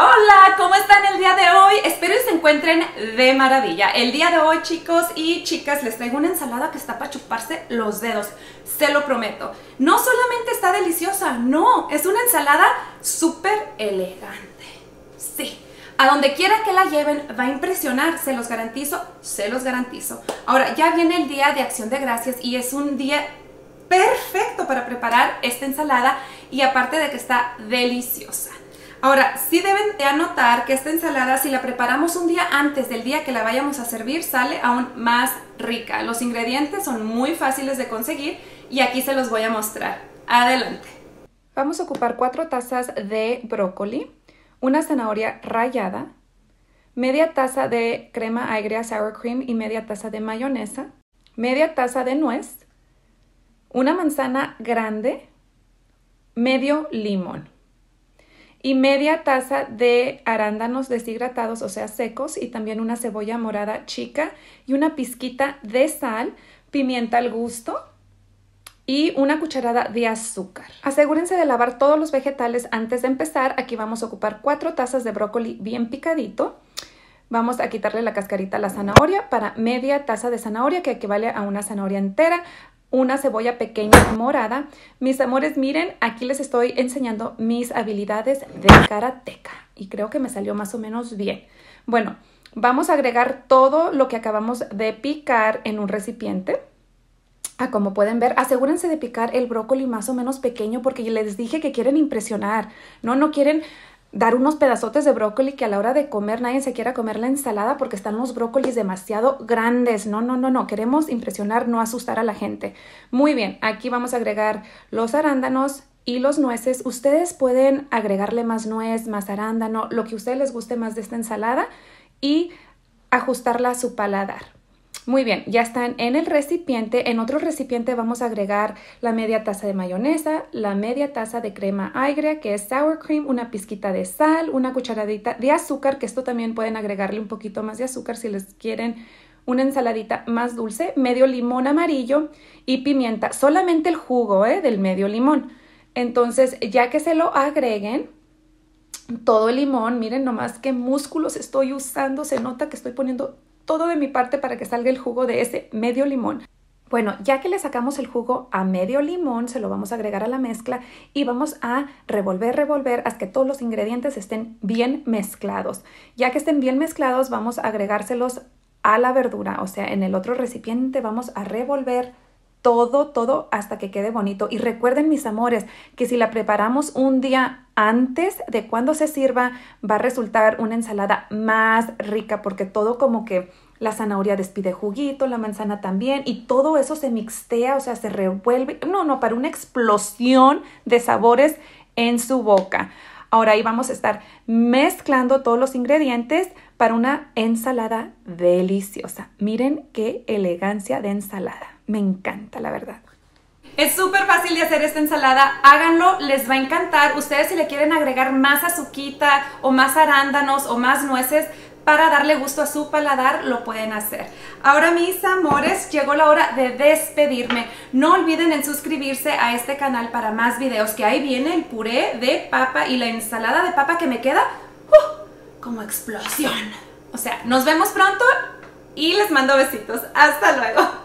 Hola, ¿cómo están el día de hoy? Espero que se encuentren de maravilla. El día de hoy, chicos y chicas, les traigo una ensalada que está para chuparse los dedos, se lo prometo. No solamente está deliciosa, no, es una ensalada súper elegante. Sí, a donde quiera que la lleven va a impresionar, se los garantizo, se los garantizo. Ahora, ya viene el día de Acción de Gracias y es un día perfecto para preparar esta ensalada y aparte de que está deliciosa. Ahora, sí deben de anotar que esta ensalada, si la preparamos un día antes del día que la vayamos a servir, sale aún más rica. Los ingredientes son muy fáciles de conseguir y aquí se los voy a mostrar. Adelante. Vamos a ocupar 4 tazas de brócoli, una zanahoria rallada, media taza de crema agria sour cream y media taza de mayonesa, media taza de nuez, una manzana grande, medio limón y media taza de arándanos deshidratados, o sea, secos, y también una cebolla morada chica y una pizquita de sal, pimienta al gusto y una cucharada de azúcar. Asegúrense de lavar todos los vegetales antes de empezar. Aquí vamos a ocupar cuatro tazas de brócoli bien picadito. Vamos a quitarle la cascarita a la zanahoria para media taza de zanahoria que equivale a una zanahoria entera una cebolla pequeña morada. Mis amores, miren, aquí les estoy enseñando mis habilidades de karateca y creo que me salió más o menos bien. Bueno, vamos a agregar todo lo que acabamos de picar en un recipiente. a ah, como pueden ver, asegúrense de picar el brócoli más o menos pequeño porque les dije que quieren impresionar, no, no quieren dar unos pedazotes de brócoli que a la hora de comer nadie se quiera comer la ensalada porque están los brócolis demasiado grandes. No, no, no, no. Queremos impresionar, no asustar a la gente. Muy bien, aquí vamos a agregar los arándanos y los nueces. Ustedes pueden agregarle más nuez, más arándano, lo que a ustedes les guste más de esta ensalada y ajustarla a su paladar. Muy bien, ya están en el recipiente. En otro recipiente vamos a agregar la media taza de mayonesa, la media taza de crema agria, que es sour cream, una pizquita de sal, una cucharadita de azúcar, que esto también pueden agregarle un poquito más de azúcar si les quieren una ensaladita más dulce, medio limón amarillo y pimienta, solamente el jugo ¿eh? del medio limón. Entonces, ya que se lo agreguen, todo el limón, miren nomás qué músculos estoy usando, se nota que estoy poniendo todo de mi parte para que salga el jugo de ese medio limón. Bueno, ya que le sacamos el jugo a medio limón, se lo vamos a agregar a la mezcla y vamos a revolver, revolver hasta que todos los ingredientes estén bien mezclados. Ya que estén bien mezclados, vamos a agregárselos a la verdura, o sea, en el otro recipiente vamos a revolver, todo, todo hasta que quede bonito. Y recuerden, mis amores, que si la preparamos un día antes de cuando se sirva, va a resultar una ensalada más rica porque todo como que la zanahoria despide juguito, la manzana también, y todo eso se mixtea, o sea, se revuelve. No, no, para una explosión de sabores en su boca. Ahora ahí vamos a estar mezclando todos los ingredientes para una ensalada deliciosa. Miren qué elegancia de ensalada. Me encanta, la verdad. Es súper fácil de hacer esta ensalada, háganlo, les va a encantar. Ustedes si le quieren agregar más azuquita o más arándanos o más nueces, para darle gusto a su paladar lo pueden hacer. Ahora mis amores, llegó la hora de despedirme. No olviden en suscribirse a este canal para más videos, que ahí viene el puré de papa y la ensalada de papa que me queda uh, como explosión. O sea, nos vemos pronto y les mando besitos. Hasta luego.